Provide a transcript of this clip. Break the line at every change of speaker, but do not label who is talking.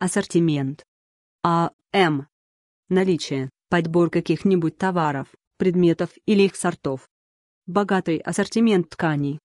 ассортимент. А. М. Наличие, подбор каких-нибудь товаров, предметов или их сортов. Богатый ассортимент тканей,